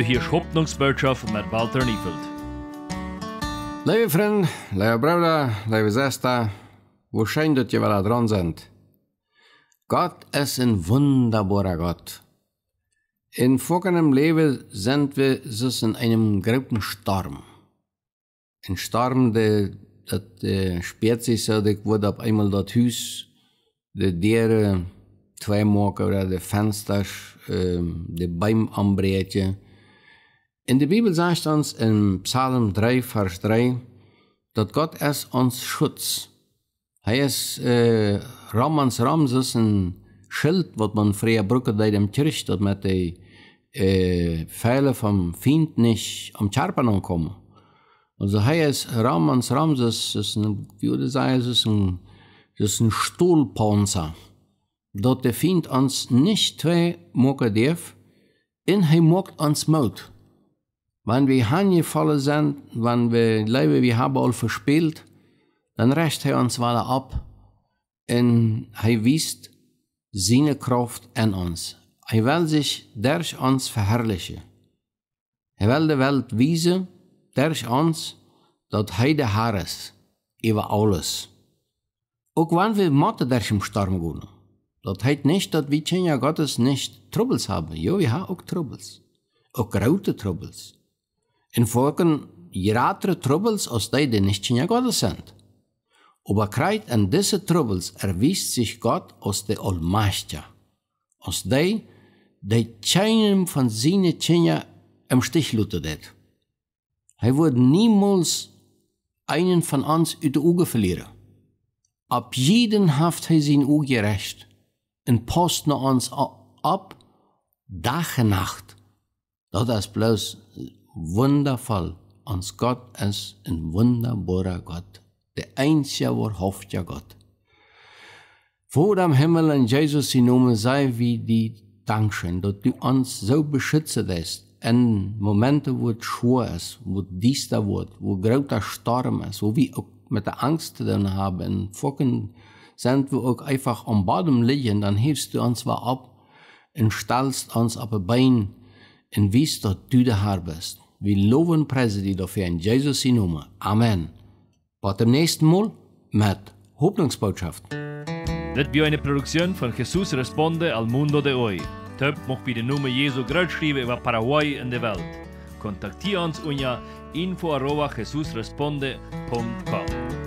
Du hörst Hoffnungsbotschaft mit Walter Niefeld. Liebe Freunde, liebe Brüder, liebe Schwester, wo schön, dass ihr wieder dran sind. Gott ist ein wunderbarer Gott. In vorgenem Leben sind wir so in einem großen Sturm. Ein Sturm, der, der sperrt sich so, der wurde auf einmal das Haus, die Tiere, zwei Morgen oder die Fenster, ähm, die Bäume anbrechen. In der Bibel sagt uns in Psalm 3, vers 3, dass Gott is ons schuts. Hij is uh, Ramans Ramses, ein schild das man früher brücke deed in kerk, dat met de uh, eh, Pfeile vom Feind nicht am Charpen ankommen. Also hij is Ramans Ramses, das ist ein, wie würde sagen, das ist ein, das ist ein Stuhlpanzer, dat der Feind uns nicht zwei mogen darf, en hij maakt ons Mut. Wenn wir voll sind, wenn wir Leben wie Habol verspielt, dann rächt er uns wieder ab und er wiest seine Kraft an uns. Er will sich durch uns verherrlichen. Er will der Welt wiesen, durch uns, dass er der Herr ist, über alles. Auch wenn wir Motte durch den Sturm gehen, das heißt nicht, dass wir Kinder Gottes nicht Troubles haben. Ja, wir haben auch Troubles. Auch große Troubles infolgen jeratere Troubles aus die de nichtchen Gottes sind. Aber kreit an diese Troubles erwies sich Gott aus de Allmachtia, aus die, die keinem von seine Kinder im Stich lutet. Er wird niemals einen von uns uit de Augen verlieren. Ab jeden haft hij zijn Augen recht en post noch ons ab, Dach und nacht. Dat is bloß wundervoll. Ons God is een wonderbare God. der enige waarhaftige Gott. Vor dem Himmel in Jesus zijn noemen zij wie die dankschön, dass du uns so beschützt hast. In momenten wo es schwer is, waar het diester wordt, waar groter storm is, waar we ook met de angst te doen hebben en fucking sind wir auch einfach am Boden liegen, dann hilfst du uns zwar ab und stellst uns auf ein Bein în vis tot tu de harvest. Vi loven prese dig dafür in Jesus i nummer. Amen. Bis zum nächsten ne Mal mit Hoffnungsbotschaft. Das blir eine Produktion von Jesus Responde al Mundo de hoy. Töp mocht bei der Nummer Jesu Grötschriebe über Paraguay in der Welt. Kontaktiere uns unter info arroba jesusresponde.com.